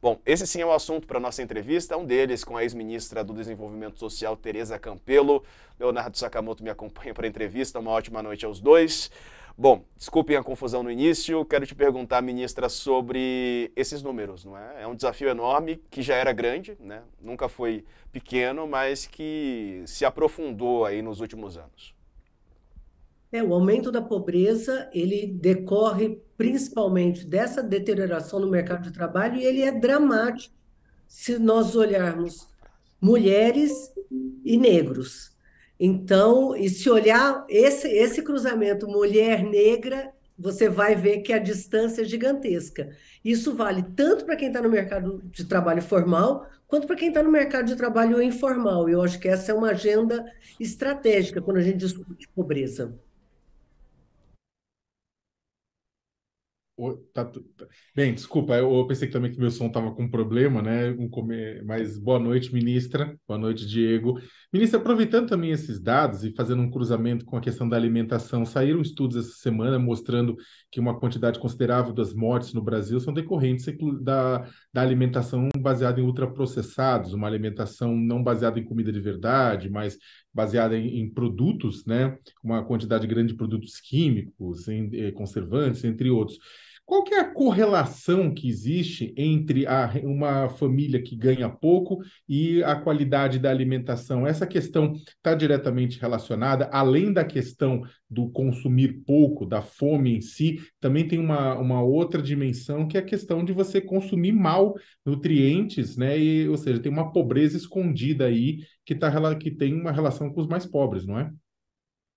Bom, esse sim é o assunto para nossa entrevista, um deles com a ex-ministra do Desenvolvimento Social, Tereza Campelo. Leonardo Sakamoto me acompanha para a entrevista, uma ótima noite aos dois. Bom, desculpem a confusão no início, quero te perguntar, ministra, sobre esses números, não é? É um desafio enorme, que já era grande, né? nunca foi pequeno, mas que se aprofundou aí nos últimos anos. É, o aumento da pobreza, ele decorre principalmente dessa deterioração no mercado de trabalho e ele é dramático se nós olharmos mulheres e negros. Então, e se olhar esse, esse cruzamento mulher-negra, você vai ver que a distância é gigantesca. Isso vale tanto para quem está no mercado de trabalho formal, quanto para quem está no mercado de trabalho informal. Eu acho que essa é uma agenda estratégica quando a gente discute pobreza. Tá, tá, Bem, desculpa, eu pensei também que meu som estava com problema, né? Um Mas boa noite, ministra. Boa noite, Diego. Ministra, aproveitando também esses dados e fazendo um cruzamento com a questão da alimentação, saíram estudos essa semana mostrando que uma quantidade considerável das mortes no Brasil são decorrentes da, da alimentação baseada em ultraprocessados, uma alimentação não baseada em comida de verdade, mas baseada em, em produtos, né? Uma quantidade grande de produtos químicos, em, eh, conservantes, entre outros. Qual que é a correlação que existe entre a, uma família que ganha pouco e a qualidade da alimentação? Essa questão está diretamente relacionada, além da questão do consumir pouco, da fome em si, também tem uma, uma outra dimensão que é a questão de você consumir mal nutrientes, né? E, ou seja, tem uma pobreza escondida aí que, tá, que tem uma relação com os mais pobres, não é?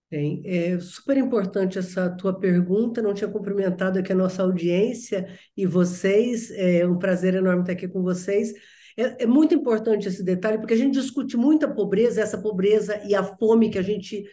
Bem, é super importante essa tua pergunta. Não tinha cumprimentado aqui a nossa audiência e vocês. É um prazer enorme estar aqui com vocês. É, é muito importante esse detalhe, porque a gente discute muito a pobreza, essa pobreza e a fome que a gente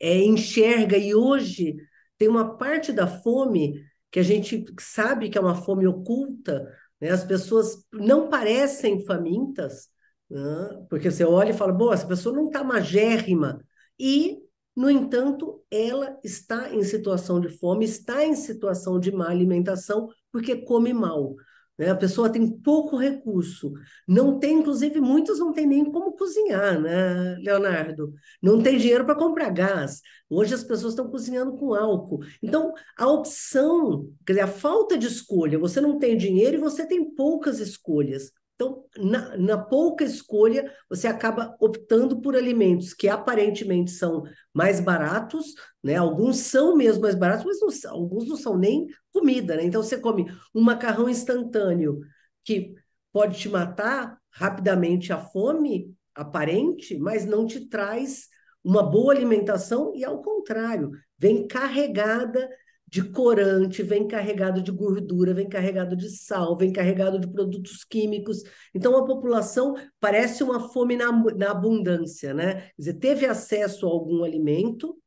é, enxerga. E hoje tem uma parte da fome que a gente sabe que é uma fome oculta. Né? As pessoas não parecem famintas, né? porque você olha e fala: bom, essa pessoa não está magérrima. E no entanto, ela está em situação de fome, está em situação de má alimentação, porque come mal. Né? A pessoa tem pouco recurso, não tem, inclusive, muitos não têm nem como cozinhar, né, Leonardo? Não tem dinheiro para comprar gás. Hoje as pessoas estão cozinhando com álcool. Então, a opção, quer dizer, a falta de escolha, você não tem dinheiro e você tem poucas escolhas. Então, na, na, pouca escolha, você acaba optando por alimentos que aparentemente são mais baratos, né? Alguns são mesmo mais baratos, mas não, alguns não são nem comida, né? Então, você come um macarrão instantâneo que pode te matar rapidamente a fome aparente, mas não te traz uma boa alimentação e, ao contrário, vem carregada de corante, vem carregado de gordura, vem carregado de sal, vem carregado de produtos químicos. Então, a população parece uma fome na, na abundância, né? Quer dizer, teve acesso a algum alimento,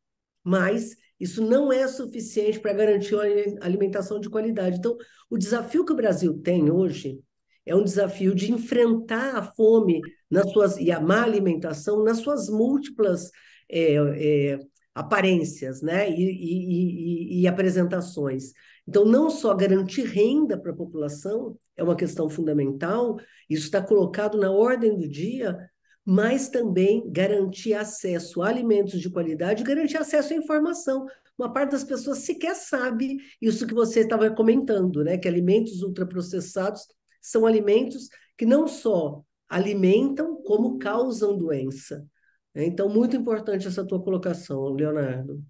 mas isso não é suficiente para garantir uma alimentação de qualidade. Então, o desafio que o Brasil tem hoje é um desafio de enfrentar a fome nas suas, e a má alimentação nas suas múltiplas. É, é, aparências né? E, e, e, e, apresentações. Então, não só garantir renda para a população é uma questão fundamental, isso está colocado na ordem do dia, mas também garantir acesso a alimentos de qualidade, garantir acesso à informação. Uma parte das pessoas sequer sabe isso que você estava comentando, né? que alimentos ultraprocessados são alimentos que não só alimentam, como causam doença. É, então, muito importante essa tua colocação, Leonardo.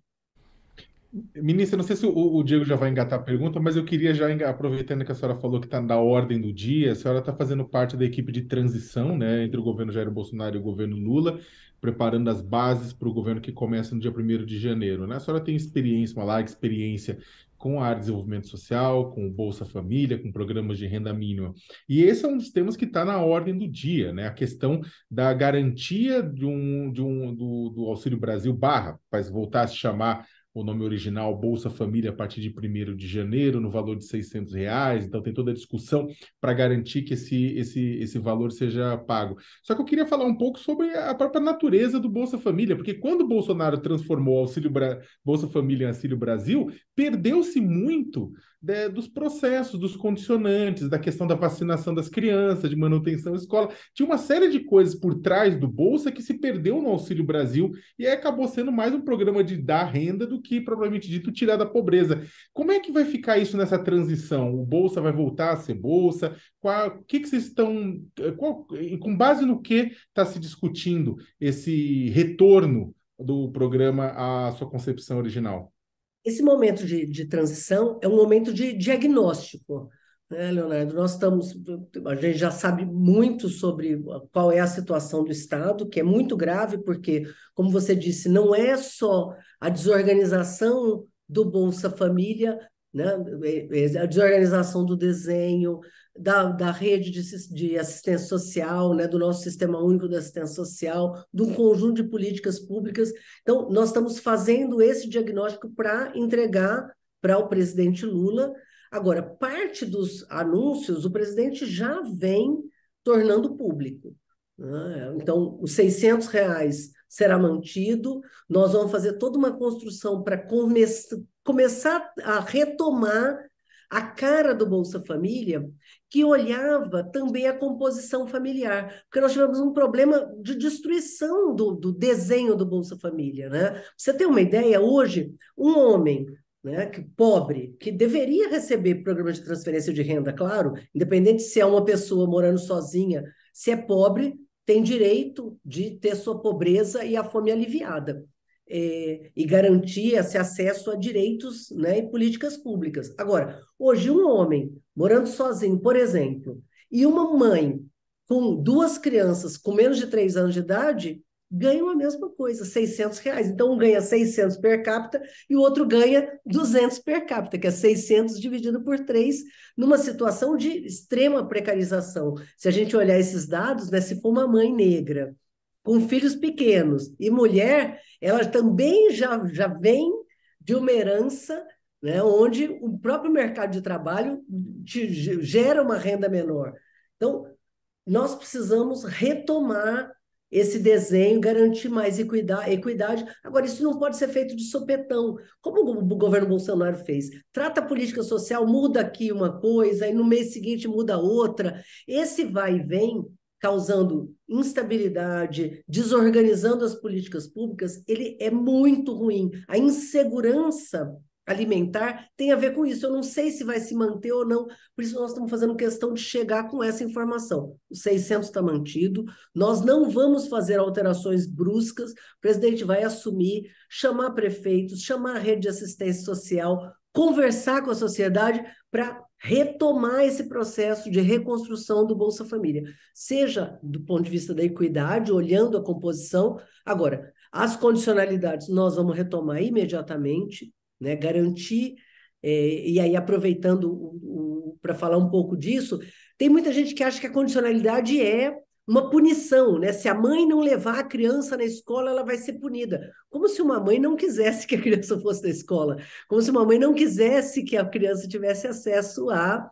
Ministra, não sei se o, Diego já vai engatar a pergunta, mas eu queria já, aproveitando que a senhora falou que está na ordem do dia, a senhora está fazendo parte da equipe de transição né, entre o governo Jair Bolsonaro e o governo Lula, preparando as bases para o governo que começa no dia 1 de janeiro. Né? A senhora tem experiência, uma larga experiência com a área de desenvolvimento social, com o Bolsa Família, com programas de renda mínima. E esse é um dos temas que está na ordem do dia, né? A questão da garantia de um, de um do, do Auxílio Brasil barra, faz voltar a se chamar o nome original Bolsa Família a partir de 1 de janeiro, no valor de 600 reais. Então, tem toda a discussão para garantir que esse, esse, esse valor seja pago. Só que eu queria falar um pouco sobre a própria natureza do Bolsa Família, porque quando o Bolsonaro transformou auxílio Bra... Bolsa Família em Auxílio Brasil, perdeu-se muito né, dos processos, dos condicionantes, da questão da vacinação das crianças, de manutenção escola. Tinha uma série de coisas por trás do Bolsa que se perdeu no Auxílio Brasil e acabou sendo mais um programa de dar renda do que, propriamente dito, tirar da pobreza. Como é que vai ficar isso nessa transição? O Bolsa vai voltar a ser Bolsa? Qual, que, que vocês estão. Qual, com base no que está se discutindo esse retorno do programa à sua concepção original? Esse momento de, de transição é um momento de diagnóstico é, Leonardo? Nós estamos, a gente já sabe muito sobre qual é a situação do Estado, que é muito grave, porque, como você disse, não é só a desorganização do Bolsa Família, né, é, é, a desorganização do desenho, da, da rede de, de assistência social, né, do nosso sistema único de assistência social, de um conjunto de políticas públicas. Então, nós estamos fazendo esse diagnóstico para entregar para o presidente Lula Agora, parte dos anúncios o presidente já vem tornando público. Né? Então, os 600 reais será mantido, nós vamos fazer toda uma construção para come começar a retomar a cara do Bolsa Família, que olhava também a composição familiar, porque nós tivemos um problema de destruição do, do desenho do Bolsa Família. Né? você tem uma ideia, hoje, um homem né, que pobre, que deveria receber programa de transferência de renda, claro, independente se é uma pessoa morando sozinha, se é pobre, tem direito de ter sua pobreza e a fome aliviada. É, e garantir esse acesso a direitos né, e políticas públicas. Agora, hoje, um homem morando sozinho, por exemplo, e uma mãe com duas crianças com menos de três anos de idade, ganham a mesma coisa, 600 reais. Então, um ganha 600 per capita e o outro ganha 200 per capita, que é 600 dividido por 3, numa situação de extrema precarização. Se a gente olhar esses dados, né, se for uma mãe negra com filhos pequenos e mulher, ela também já, já vem de uma herança né, onde o próprio mercado de trabalho te, gera uma renda menor. Então, nós precisamos retomar esse desenho, garantir mais equidade. Agora, isso não pode ser feito de sopetão, como o governo Bolsonaro fez. Trata a política social, muda aqui uma coisa, e no mês seguinte muda outra. Esse vai e vem, causando instabilidade, desorganizando as políticas públicas, ele é muito ruim. A insegurança alimentar tem a ver com isso. Eu não sei se vai se manter ou não, por isso nós estamos fazendo questão de chegar com essa informação. O 600 está mantido, nós não vamos fazer alterações bruscas, o presidente vai assumir, chamar prefeitos, chamar a rede de assistência social, conversar com a sociedade para retomar esse processo de reconstrução do Bolsa Família, seja do ponto de vista da equidade, olhando a composição. Agora, as condicionalidades nós vamos retomar imediatamente, né? Garantir é, e aí aproveitando para falar um pouco disso, tem muita gente que acha que a condicionalidade é uma punição, né? Se a mãe não levar a criança na escola, ela vai ser punida. Como se uma mãe não quisesse que a criança fosse na escola, como se uma mãe não quisesse que a criança tivesse acesso à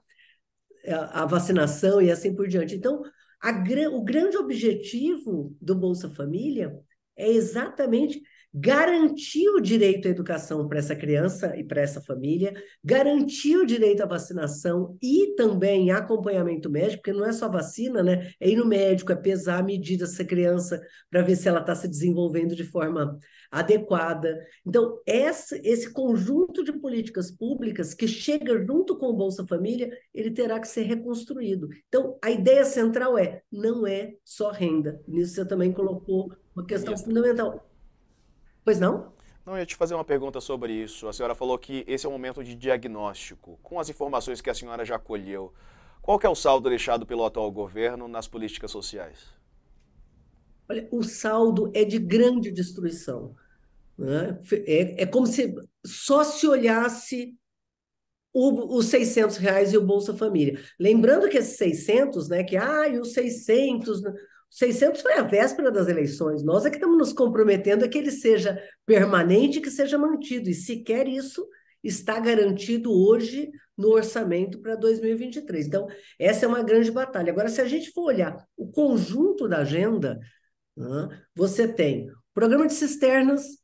a, a, vacinação e assim por diante. Então, a, o grande objetivo do Bolsa Família é exatamente garantir o direito à educação para essa criança e para essa família, garantir o direito à vacinação e também acompanhamento médico, porque não é só vacina, né? É ir no médico, é pesar a medida dessa criança para ver se ela está se desenvolvendo de forma adequada. Então, essa, esse conjunto de políticas públicas que chega junto com o Bolsa Família, ele terá que ser reconstruído. Então, a ideia central é, não é só renda. Nisso você também colocou uma questão fundamental Pois não? Não, eu ia te fazer uma pergunta sobre isso. A senhora falou que esse é o momento de diagnóstico. Com as informações que a senhora já colheu, qual é o saldo deixado pelo atual governo nas políticas sociais? Olha, o saldo é de grande destruição. Né? É, é como se só se olhasse os 600 reais e o Bolsa Família. Lembrando que esses 600, né, que ah, e os 600, 600 foi a véspera das eleições. Nós é que estamos nos comprometendo a que ele seja permanente, que seja mantido. E sequer isso está garantido hoje no orçamento para 2023. Então, essa é uma grande batalha. Agora, se a gente for olhar o conjunto da agenda, né, você tem o programa de cisternas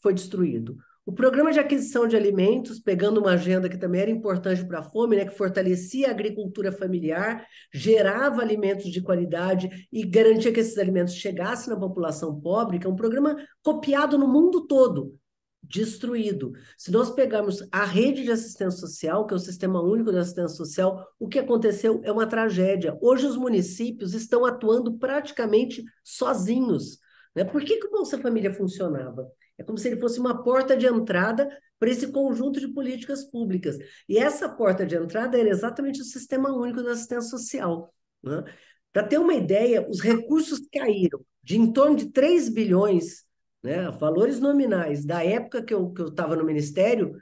foi destruído, o programa de aquisição de alimentos, pegando uma agenda que também era importante para a fome, né, que fortalecia a agricultura familiar, gerava alimentos de qualidade e garantia que esses alimentos chegassem na população pobre, que é um programa copiado no mundo todo, destruído. Se nós pegarmos a rede de assistência social, que é o Sistema Único de Assistência Social, o que aconteceu é uma tragédia. Hoje os municípios estão atuando praticamente sozinhos. Né? Por que, que o Bolsa Família funcionava? É como se ele fosse uma porta de entrada para esse conjunto de políticas públicas. E essa porta de entrada era exatamente o Sistema Único da Assistência Social. Né? Para ter uma ideia, os recursos caíram de em torno de 3 bilhões, né, valores nominais, da época que eu estava no Ministério,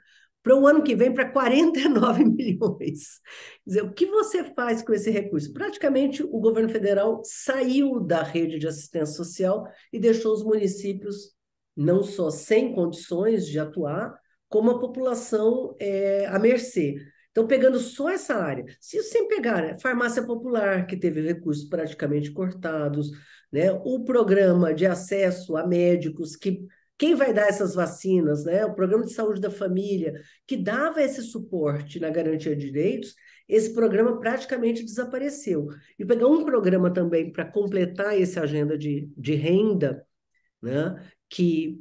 para o ano que vem para 49 milhões. Quer dizer, o que você faz com esse recurso? Praticamente o governo federal saiu da rede de assistência social e deixou os municípios não só sem condições de atuar, como a população é, à mercê. Então, pegando só essa área, se sem pegar né, farmácia popular, que teve recursos praticamente cortados, né? o programa de acesso a médicos, que quem vai dar essas vacinas, né? o programa de saúde da família, que dava esse suporte na garantia de direitos, esse programa praticamente desapareceu. E pegar um programa também para completar essa agenda de, de renda, né? que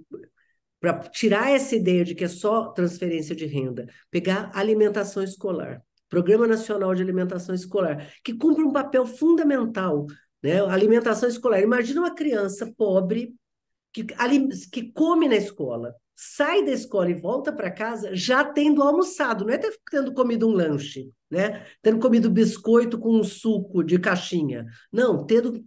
para tirar essa ideia de que é só transferência de renda, pegar alimentação escolar, Programa Nacional de Alimentação Escolar, que cumpre um papel fundamental, né? Alimentação escolar. Imagina uma criança pobre que, que come na escola, sai da escola e volta para casa já tendo almoçado, não é tendo comido um lanche, né? Tendo comido biscoito com um suco de caixinha. Não, tendo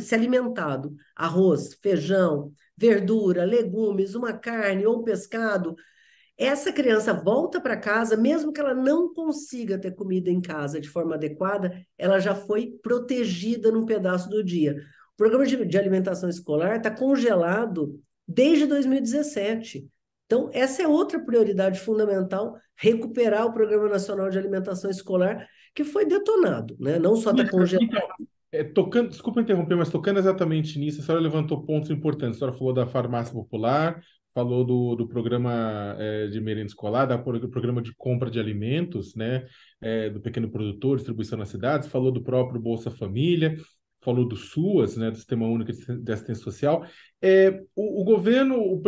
se alimentado, arroz, feijão, verdura, legumes, uma carne ou um pescado, essa criança volta para casa, mesmo que ela não consiga ter comida em casa de forma adequada, ela já foi protegida num pedaço do dia. O programa de, de alimentação escolar está congelado desde 2017. Então, essa é outra prioridade fundamental, recuperar o Programa Nacional de Alimentação Escolar, que foi detonado, né? não só está congelado, então. É, tocando, desculpa interromper, mas tocando exatamente nisso, a senhora levantou pontos importantes. A senhora falou da farmácia popular, falou do, do programa é, de merenda escolar, da, do programa de compra de alimentos, né, é, do pequeno produtor, distribuição nas cidades, falou do próprio Bolsa Família, falou do SUAS, né, do Sistema Único de Assistência Social. É, o, o governo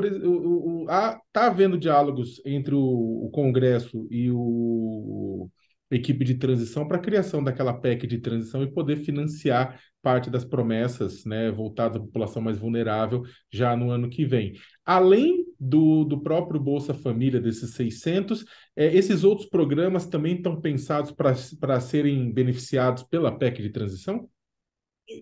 está havendo diálogos entre o, o Congresso e o, equipe de transição para a criação daquela PEC de transição e poder financiar parte das promessas né, voltadas à população mais vulnerável já no ano que vem. Além do, do próprio Bolsa Família, desses 600, é, esses outros programas também estão pensados para serem beneficiados pela PEC de transição?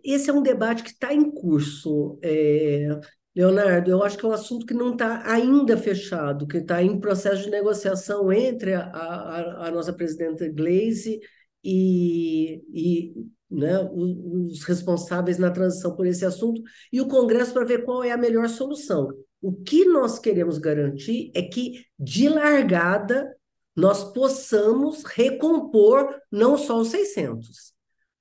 Esse é um debate que está em curso. É, Leonardo, eu acho que é um assunto que não está ainda fechado, que está em processo de negociação entre a, a, a nossa presidenta Glaze e, e né, os, os responsáveis na transição por esse assunto e o Congresso para ver qual é a melhor solução. O que nós queremos garantir é que, de largada, nós possamos recompor não só os 600,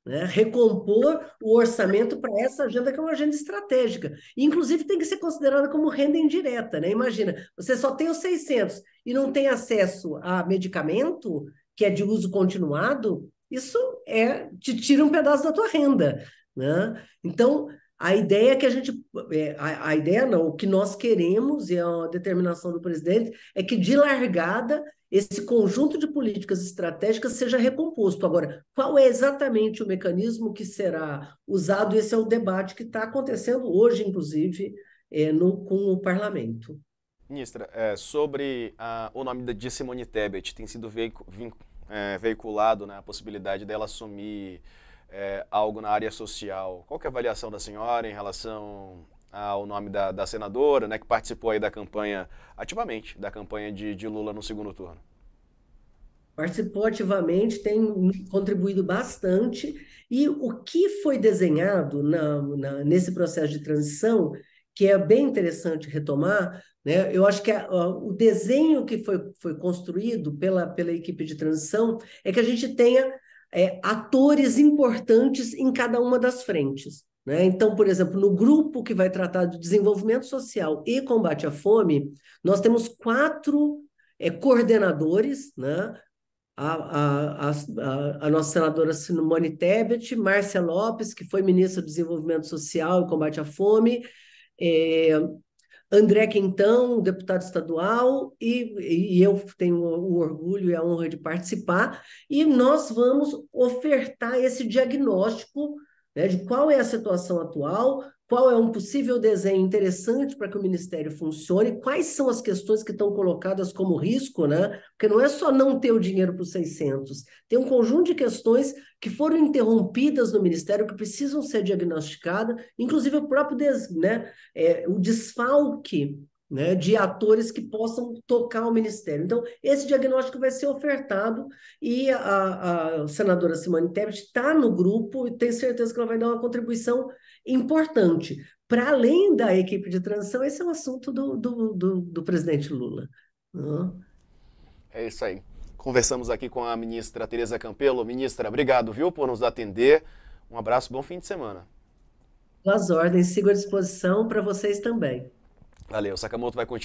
né? recompor o orçamento para essa agenda, que é uma agenda estratégica. E, inclusive, tem que ser considerada como renda indireta. Né? Imagina, você só tem os 600 e não tem acesso a medicamento, que é de uso continuado, isso é te tira um pedaço da tua renda. Né? Então, a ideia que a gente. É, a, a ideia não, o que nós queremos, e é a determinação do presidente, é que de largada esse conjunto de políticas estratégicas seja recomposto. Agora, qual é exatamente o mecanismo que será usado? Esse é o debate que está acontecendo hoje, inclusive, é, no, com o parlamento. Ministra, é, sobre a, o nome de Simone Tebet, tem sido veicu, vin, é, veiculado né, a possibilidade dela assumir é, algo na área social. Qual é a avaliação da senhora em relação ao nome da, da, senadora, né, que participou aí da campanha, ativamente, da campanha de, de Lula no segundo turno? Participou ativamente, tem contribuído bastante. E o que foi desenhado na, na, nesse processo de transição, que é bem interessante retomar, né? eu acho que a, a, o desenho que foi, foi construído pela, pela equipe de transição é que a gente tenha é, atores importantes em cada uma das frentes. Né? Então, por exemplo, no grupo que vai tratar de desenvolvimento social e combate à fome, nós temos quatro é, coordenadores, né? A, a, a, a, nossa senadora Simone Tebet, Márcia Lopes, que foi ministra do Desenvolvimento Social e Combate à Fome, é, André Quintão, deputado estadual, e, e eu tenho o orgulho e a honra de participar, e nós vamos ofertar esse diagnóstico né, de qual é a situação atual, qual é um possível desenho interessante para que o Ministério funcione, quais são as questões que estão colocadas como risco, né? Porque não é só não ter o dinheiro para os 600, tem um conjunto de questões que foram interrompidas no Ministério que precisam ser diagnosticadas, inclusive o próprio des, né, é, o desfalque né, de atores que possam tocar o ministério. Então, esse diagnóstico vai ser ofertado e a, a senadora Simone Tebet está no grupo e tenho certeza que ela vai dar uma contribuição importante. Para além da equipe de transição, esse é o um assunto do, do, do, do presidente Lula. Uhum. É isso aí. Conversamos aqui com a ministra Tereza Campelo. Ministra, obrigado, viu, por nos atender. Um abraço, bom fim de semana. Boas ordens, sigo à disposição para vocês também. Valeu, Sakamoto vai continuar.